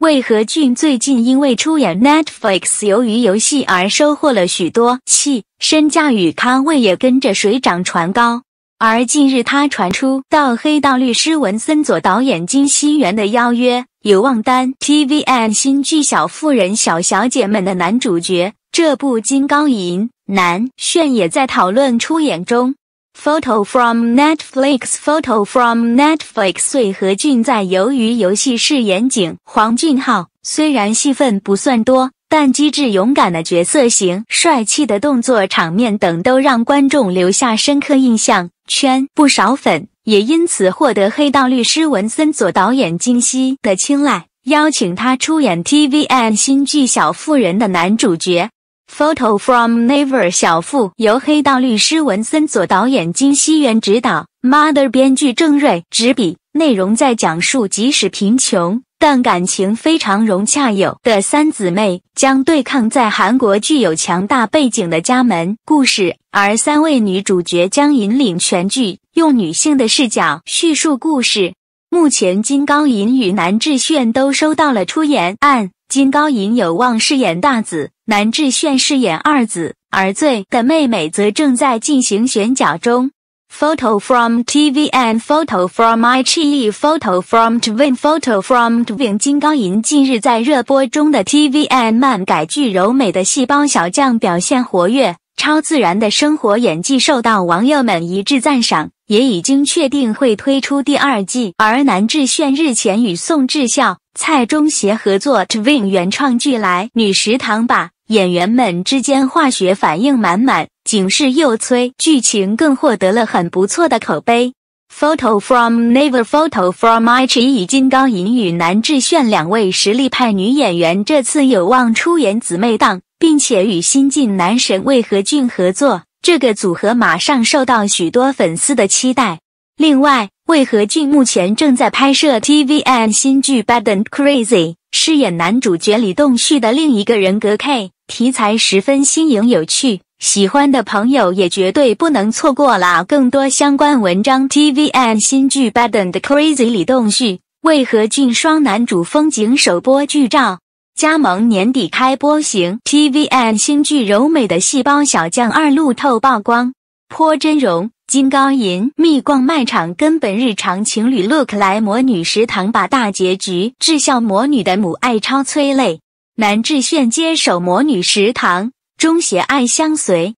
魏何俊最近因为出演 Netflix《鱿鱼游戏》而收获了许多戏，身价与咖位也跟着水涨船高。而近日他传出到黑道律师文森佐导演金熙元的邀约，有望担 tvN 新剧《小妇人小小姐们》的男主角。这部《金刚银男炫》也在讨论出演中。Photo from Netflix. Photo from Netflix. 随何俊在《鱿鱼游戏》饰演景黄俊昊，虽然戏份不算多，但机智勇敢的角色型、帅气的动作场面等都让观众留下深刻印象，圈不少粉，也因此获得《黑道律师》文森佐导演金熙的青睐，邀请他出演 TVN 新剧《小妇人》的男主角。Photo from n e v e r 小腹由黑道律师文森佐导演，金熙元执导，Mother 编剧郑瑞执笔。内容在讲述即使贫穷，但感情非常融洽有的三姊妹将对抗在韩国具有强大背景的家门故事，而三位女主角将引领全剧，用女性的视角叙述故事。目前，金高银与南智炫都收到了出演案。金高银有望饰演大子，南智炫饰演二子，而最的妹妹则正在进行选角中。photo from tvn photo from i l i photo from twin photo from twin 金高银近日在热播中的 tvn 漫改剧《柔美的细胞小将》表现活跃，超自然的生活演技受到网友们一致赞赏。也已经确定会推出第二季，而南智炫日前与宋智孝、蔡中协合作 Twin 原创剧来《女食堂》吧，演员们之间化学反应满满，警示又催，剧情更获得了很不错的口碑。Photo from n e v e r p h o t o from H E 金刚银与南智炫两位实力派女演员这次有望出演姊妹档，并且与新晋男神魏和俊合作。这个组合马上受到许多粉丝的期待。另外，魏和俊目前正在拍摄 TVN 新剧《Bad and Crazy》，饰演男主角李栋旭的另一个人格 K，题材十分新颖有趣，喜欢的朋友也绝对不能错过啦！更多相关文章：TVN 新剧《Bad and Crazy》李栋旭、魏和俊双男主风景首播剧照。加盟年底开播，型 TVN 新剧柔美的细胞小将二路透曝光，颇真容金高银蜜逛卖场，根本日常情侣 look 来魔女食堂，把大结局智孝魔女的母爱超催泪，南智炫接手魔女食堂，中邪爱相随。